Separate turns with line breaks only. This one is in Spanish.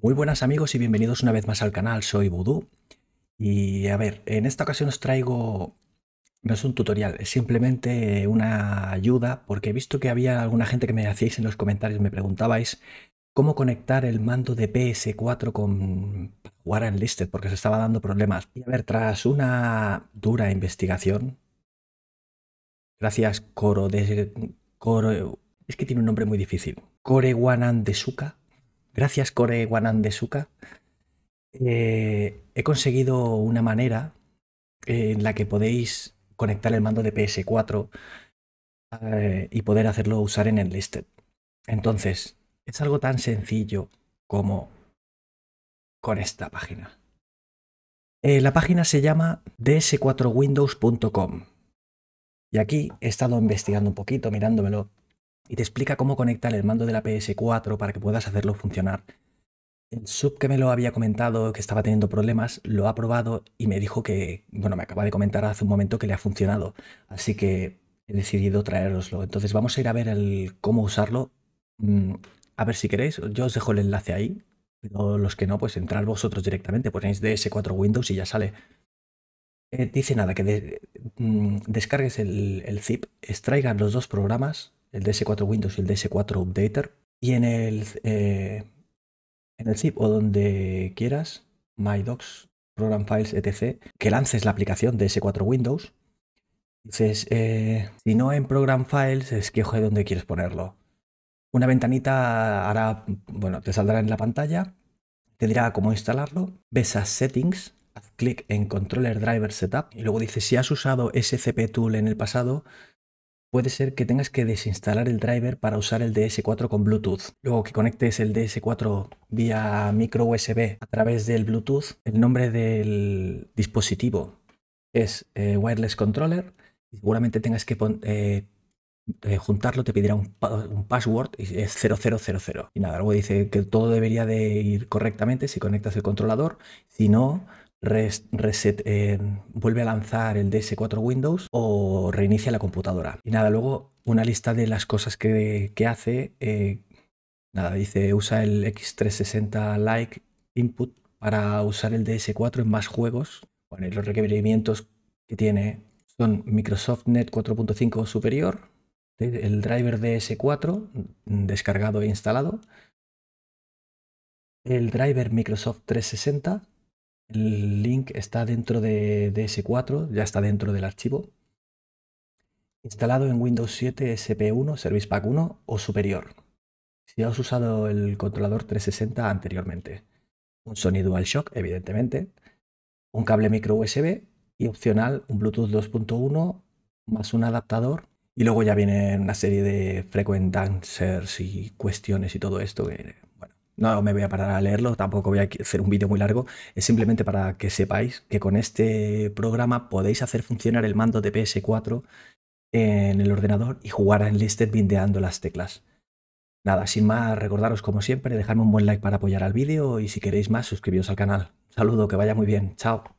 Muy buenas amigos y bienvenidos una vez más al canal, soy Voodoo y a ver, en esta ocasión os traigo, no es un tutorial, es simplemente una ayuda porque he visto que había alguna gente que me hacíais en los comentarios, me preguntabais cómo conectar el mando de PS4 con Warren Listed porque se estaba dando problemas. Y a ver, tras una dura investigación, gracias Coro de... es que tiene un nombre muy difícil, de Suka Gracias, Core Wanandesuka. Eh, he conseguido una manera eh, en la que podéis conectar el mando de PS4 eh, y poder hacerlo usar en Enlisted. Entonces, es algo tan sencillo como con esta página. Eh, la página se llama ds4windows.com. Y aquí he estado investigando un poquito, mirándomelo y te explica cómo conectar el mando de la PS4 para que puedas hacerlo funcionar. El sub que me lo había comentado que estaba teniendo problemas lo ha probado y me dijo que, bueno, me acaba de comentar hace un momento que le ha funcionado, así que he decidido traeroslo. Entonces vamos a ir a ver el cómo usarlo. Mm, a ver si queréis, yo os dejo el enlace ahí, los que no, pues entrar vosotros directamente, ponéis DS4 Windows y ya sale. Eh, dice nada, que mm, descargues el, zip, extraigan los dos programas el DS4 Windows y el DS4 Updater. Y en el, eh, en el zip o donde quieras, My Docs, Program Files, etc., que lances la aplicación DS4 Windows. Dices, eh, si no en Program Files, es de donde quieres ponerlo. Una ventanita hará, bueno, te saldrá en la pantalla, te dirá cómo instalarlo, ves a Settings, haz clic en Controller Driver Setup y luego dices, si has usado SCP Tool en el pasado, puede ser que tengas que desinstalar el driver para usar el DS4 con Bluetooth. Luego que conectes el DS4 vía micro USB a través del Bluetooth, el nombre del dispositivo es eh, Wireless Controller seguramente tengas que eh, eh, juntarlo, te pedirá un, un, password y es 0000. Y nada, luego dice que todo debería de ir correctamente si conectas el controlador, si no, reset, eh, vuelve a lanzar el DS4 Windows o reinicia la computadora. Y nada, luego una lista de las cosas que, hace. Eh, nada, dice usa el X360 Like Input para usar el DS4 en más juegos. Bueno, los requerimientos que tiene son Microsoft Net 4.5 superior, el driver DS4 descargado e instalado, el driver Microsoft 360, el link está dentro de DS4, ya está dentro del archivo. Instalado en Windows 7 SP1, Service Pack 1 o superior. Si ya has usado el controlador 360 anteriormente. Un sonido al shock, evidentemente. Un cable micro USB y opcional un Bluetooth 2.1 más un adaptador y luego ya viene una serie de frequent dancers y cuestiones y todo esto que no me voy a parar a leerlo, tampoco voy a hacer un vídeo muy largo, es simplemente para que sepáis que con este programa podéis hacer funcionar el mando de PS4 en el ordenador y jugar a Enlisted bindeando las teclas. Nada, sin más, recordaros como siempre, dejadme un buen like para apoyar al vídeo y si queréis más, suscribiros al canal. saludo, que vaya muy bien, chao.